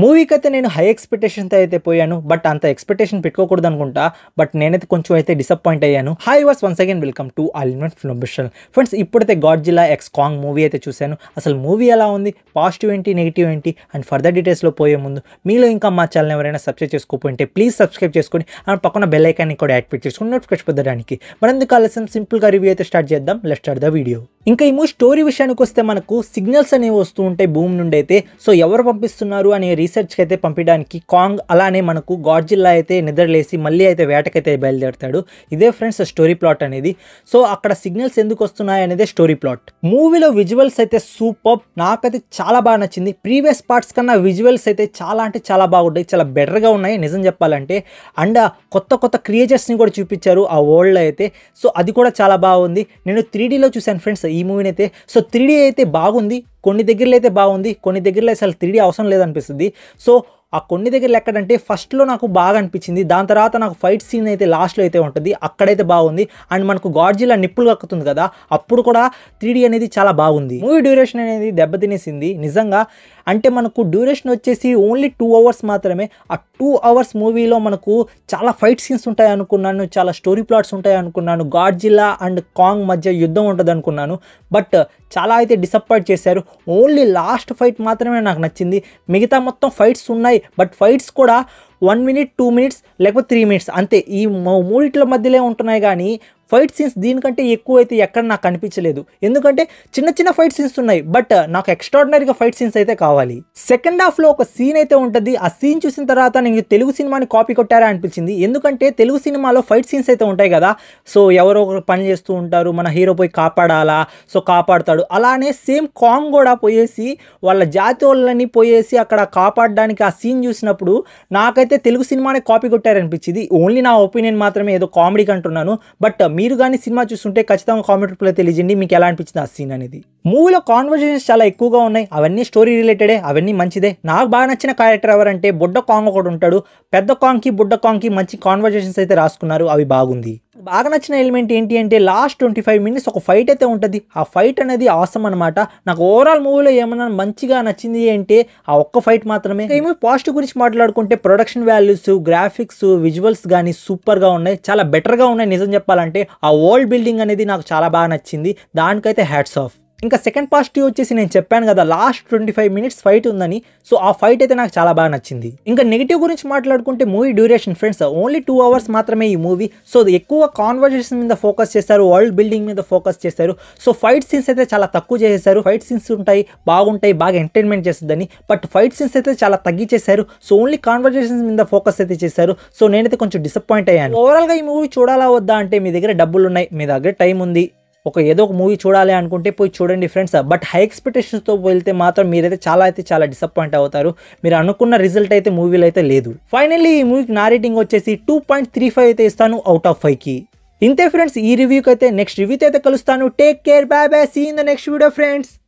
మూవీకి అయితే నేను హై ఎక్స్పెక్టేషన్తో అయితే పోయాను బట్ అంత ఎక్స్పెక్టేషన్ పెట్టుకోకూడదు అనుకుంటా బట్ నేనైతే కొంచెం అయితే డిసప్పాయింట్ అయ్యాను హై వాస్ వన్స్ అగైన్ వెల్కమ్ టు అల్మెంట్ ఫిల్మ్ బిషల్ ఫ్రెండ్స్ ఇప్పుడైతే Godzilla x Kong movie అయితే చూశాను అసలు మూవీ ఎలా ఉంది పాజిటివ్ ఏంటి నెగిటివ్ ఏంటి అండ్ ఫర్దర్ డీటెయిల్స్లో పోయే ముందు మీలో ఇంకా మా ఛానల్ ఎవరైనా సబ్స్క్రైబ్ చేసుకోపోయింటే ప్లీజ్ సబ్స్క్రైబ్ చేసుకొని అండ్ పక్కన బెల్ ఐకాన్ని కూడా యాక్టివేట్ చేసుకుని నోటిఫికేషన్ పొందడానికి మరెందుకు ఆలస్యం సింపుల్గా రివ్యూ అయితే స్టార్ట్ చేద్దాం లెస్ట్ స్టార్ట్ ద వీడియో ఇంకా ఏమో స్టోరీ విషయానికి వస్తే మనకు సిగ్నల్స్ అనేవి వస్తూ ఉంటాయి భూమి నుండి అయితే సో ఎవరు పంపిస్తున్నారు అనే రీసెర్చ్కి అయితే పంపించడానికి కాంగ్ అలానే మనకు గాడ్జిల్లా అయితే నిద్రలేసి మళ్ళీ అయితే వేటకైతే బయలుదేరుతాడు ఇదే ఫ్రెండ్స్ స్టోరీ ప్లాట్ అనేది సో అక్కడ సిగ్నల్స్ ఎందుకు వస్తున్నాయి అనేది స్టోరీ ప్లాట్ మూవీలో విజువల్స్ అయితే సూపర్ నాకైతే చాలా బాగా నచ్చింది ప్రీవియస్ పార్ట్స్ కన్నా విజువల్స్ అయితే చాలా అంటే చాలా బాగుంటాయి చాలా బెటర్గా ఉన్నాయి నిజం చెప్పాలంటే అండ్ కొత్త కొత్త క్రియేచర్స్ని కూడా చూపించారు ఆ వరల్డ్లో అయితే సో అది కూడా చాలా బాగుంది నేను త్రీడీలో చూశాను ఫ్రెండ్స్ ఈ మూవీని అయితే సో త్రీ అయితే బాగుంది కొన్ని దగ్గరలో అయితే బాగుంది కొన్ని దగ్గరలో అసలు త్రీ అవసరం లేదనిపిస్తుంది సో ఆ కొన్ని దగ్గర ఎక్కడంటే ఫస్ట్లో నాకు బాగా అనిపించింది దాని తర్వాత నాకు ఫైట్ సీన్ అయితే లాస్ట్లో అయితే ఉంటుంది అక్కడైతే బాగుంది అండ్ మనకు గాడ్జిల్లా నిప్పులు కక్కుతుంది కదా అప్పుడు కూడా త్రీడీ అనేది చాలా బాగుంది మూవీ డ్యూరేషన్ అనేది దెబ్బతినేసింది నిజంగా అంటే మనకు డ్యూరేషన్ వచ్చేసి ఓన్లీ టూ అవర్స్ మాత్రమే ఆ టూ అవర్స్ మూవీలో మనకు చాలా ఫైట్ సీన్స్ ఉంటాయి అనుకున్నాను చాలా స్టోరీ ప్లాట్స్ ఉంటాయి అనుకున్నాను గాడ్జిల్లా అండ్ కాంగ్ మధ్య యుద్ధం ఉంటుంది అనుకున్నాను బట్ చాలా అయితే డిసప్పాయింట్ చేశారు ఓన్లీ లాస్ట్ ఫైట్ మాత్రమే నాకు నచ్చింది మిగతా మొత్తం ఫైట్స్ ఉన్నాయి but fights one minute two minutes లేకపోతే త్రీ మినిట్స్ అంతే ఈ మూడిట్ల మధ్యలో ఉంటున్నాయి కానీ ఫైట్ సీన్స్ దీనికంటే ఎక్కువ అయితే ఎక్కడ నాకు అనిపించలేదు ఎందుకంటే చిన్న చిన్న ఫైట్ సీన్స్ ఉన్నాయి బట్ నాకు ఎక్స్ట్రాడినరీగా ఫైట్ సీన్స్ అయితే కావాలి సెకండ్ హాఫ్లో ఒక సీన్ అయితే ఉంటుంది ఆ సీన్ చూసిన తర్వాత నేను తెలుగు సినిమాని కాపీ కొట్టారా అనిపించింది ఎందుకంటే తెలుగు సినిమాలో ఫైట్ సీన్స్ అయితే ఉంటాయి కదా సో ఎవరో ఒకరు పని చేస్తూ ఉంటారు మన హీరో పోయి కాపాడాలా సో కాపాడుతాడు అలానే సేమ్ కాంగ్ కూడా పోయేసి వాళ్ళ జాతి వాళ్ళని పోయేసి అక్కడ కాపాడడానికి ఆ సీన్ చూసినప్పుడు నాకైతే అయితే తెలుగు సినిమానే కాపీ కొట్టారనిపించింది ఓన్లీ నా ఒపీనియన్ మాత్రమే ఏదో కామెడీ అంటున్నాను బట్ మీరు కానీ సినిమా చూస్తుంటే ఖచ్చితంగా కామెడీ రూపంలో తెలియజేయండి మీకు ఎలా అనిపించింది ఆ సీన్ అనేది మూవీలో కాన్వర్జేషన్స్ చాలా ఎక్కువగా ఉన్నాయి అవన్నీ స్టోరీ రిలేటెడే అవన్నీ మంచిదే నాకు బాగా నచ్చిన క్యారెక్టర్ ఎవరంటే బుడ్డ కాంగ్ ఒకటి ఉంటాడు పెద్ద కాంగ్కి బుడ్డ కాంగ్కి మంచి కాన్వర్జేషన్స్ అయితే రాసుకున్నారు అవి బాగుంది బాగా నచ్చిన ఎలిమెంట్ ఏంటి అంటే లాస్ట్ ట్వంటీ ఫైవ్ మినిట్స్ ఒక ఫైట్ అయితే ఉంటుంది ఆ ఫైట్ అనేది ఆసమ్ అనమాట నాకు ఓవరాల్ మూవీలో ఏమన్నా మంచిగా నచ్చింది అంటే ఆ ఒక్క ఫైట్ మాత్రమే ఏమో పాజిటివ్ గురించి మాట్లాడుకుంటే ప్రొడక్షన్ వాల్యూస్ గ్రాఫిక్స్ విజువల్స్ కానీ సూపర్గా ఉన్నాయి చాలా బెటర్గా ఉన్నాయి నిజం చెప్పాలంటే ఆ ఓల్డ్ బిల్డింగ్ అనేది నాకు చాలా బాగా నచ్చింది దానికైతే హ్యాట్స్ ఆఫ్ ఇంకా సెకండ్ పాజిటివ్ వచ్చేసి నేను చెప్పాను కదా last twenty five minutes fight ఉందని సో ఆ ఫైట్ అయితే నాకు చాలా బాగా నచ్చింది ఇంకా నెగిటివ్ గురించి మాట్లాడుకుంటే movie duration friends only two hours మాత్రమే ఈ మూవీ సో ఎక్కువ కాన్వర్జేషన్ మీద ఫోకస్ చేస్తారు వరల్డ్ బిల్డింగ్ మీద ఫోకస్ చేస్తారు సో ఫైట్ సీన్స్ అయితే చాలా తక్కువ చేసేసారు ఫైట్ సీన్స్ ఉంటాయి బాగుంటాయి బాగా ఎంటర్టైన్మెంట్ చేస్తుందని బట్ ఫైట్ సీన్స్ అయితే చాలా తగ్గించేశారు సో ఓన్లీ కాన్వర్జేషన్స్ మీద ఫోకస్ అయితే చేశారు సో నేనైతే కొంచెం డిసప్పాయింట్ అయ్యాను ఓవరాల్గా ఈ మూవీ చూడాలా వద్దా అంటే మీ దగ్గర డబ్బులు ఉన్నాయి మీ దగ్గర టైం ఉంది ఒక ఏదో ఒక మూవీ చూడాలి అనుకుంటే పోయి చూడండి ఫ్రెండ్స్ బట్ హై ఎక్స్పెక్టేషన్స్తో వెళ్తే మాత్రం మీరైతే చాలా అయితే చాలా డిసప్పాయింట్ అవుతారు మీరు అనుకున్న రిజల్ట్ అయితే మూవీలో అయితే లేదు ఫైనల్లీ ఈ మూవీకి నా రేటింగ్ వచ్చేసి టూ పాయింట్ త్రీ ఫైవ్ అయితే ఇస్తాను అవుట్ ఆఫ్ ఫైవ్కి ఇంతే ఫ్రెండ్స్ ఈ రివ్యూకి అయితే నెక్స్ట్ రివ్యూతో అయితే కలుస్తాను take care bye bye see in the next video friends